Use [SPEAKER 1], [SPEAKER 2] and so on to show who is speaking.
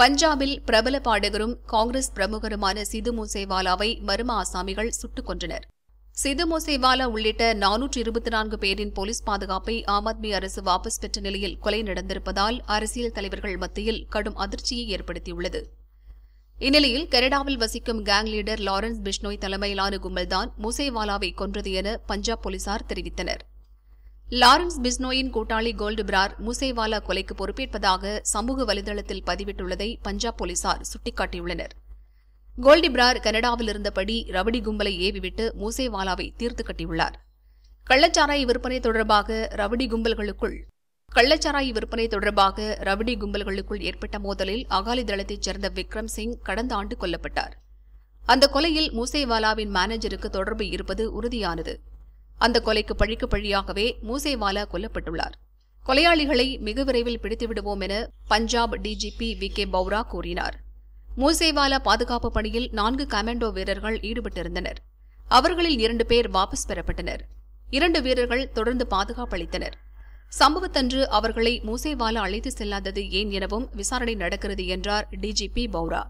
[SPEAKER 1] பஞ்சாபில் பிரபல பாடகரும் காங்கிரஸ் பிரமுகருமான சிது மூசேவாலாவை மர்ம ஆசாமிகள் சுட்டுக் கொன்றனர் சிது மூசேவாலா உள்ளிட்ட நானூற்று இருபத்தி நான்கு பேரின் போலீஸ் பாதுகாப்பை ஆம் ஆத்மி அரசு வாபஸ் பெற்ற நிலையில் கொலை நடந்திருப்பதால் அரசியல் தலைவர்கள் மத்தியில் கடும் அதிர்ச்சியை ஏற்படுத்தியுள்ளது இந்நிலையில் கனடாவில் வசிக்கும் கேங் லீடர் லாரன்ஸ் பிஷ்னோய் தலைமையிலான கும்பல்தான் மூசேவாலாவை கொன்றது என பஞ்சாப் போலீசார் தெரிவித்தனா் லாரன்ஸ் பிஸ்னோயின் கூட்டாளி கோல்டு பிரார் முசேவாலா கொலைக்கு பொறுப்பேற்பதாக சமூக வலைதளத்தில் பதிவிட்டுள்ளதை பஞ்சாப் போலீசார் சுட்டிக்காட்டியுள்ளனர் கோல்டி பிரார் கனடாவில் இருந்தபடி ரவடி கும்பலை ஏவிவிட்டு மூசேவாலாவை தீர்த்து கட்டியுள்ளார் கள்ளச்சாராய் விற்பனை தொடர்பாக ரவடி கும்பல்களுக்குள் கள்ளச்சாராய் விற்பனை தொடர்பாக ரவடி கும்பல்களுக்குள் ஏற்பட்ட மோதலில் அகாலி தளத்தைச் சேர்ந்த விக்ரம் சிங் கடந்த ஆண்டு கொல்லப்பட்டார் அந்த கொலையில் மூசேவாலாவின் மேனேஜருக்கு தொடர்பு இருப்பது உறுதியானது அந்த கொலைக்கு பழிக்கு பழியாகவே மூசேவாலா கொல்லப்பட்டுள்ளார் கொலையாளிகளை மிக விரைவில் பிடித்து விடுவோம் என Punjab DGP V K Bhawra கூறினார் மூசேவாலா பாதுகாப்பு பணியில் நான்கு கமாண்டோ வீரர்கள் ஈடுபட்டிருந்தனர் அவர்களில் இரண்டு பேர் வாபஸ் பெறப்பட்டனர் இரண்டு வீரர்கள் தொடர்ந்து பாதுகாப்பளித்தனர் சம்பவத்தன்று அவர்களை மூசேவாலா அழைத்து செல்லாதது ஏன் எனவும் விசாரணை நடக்கிறது என்றார் டிஜிபி பவுரா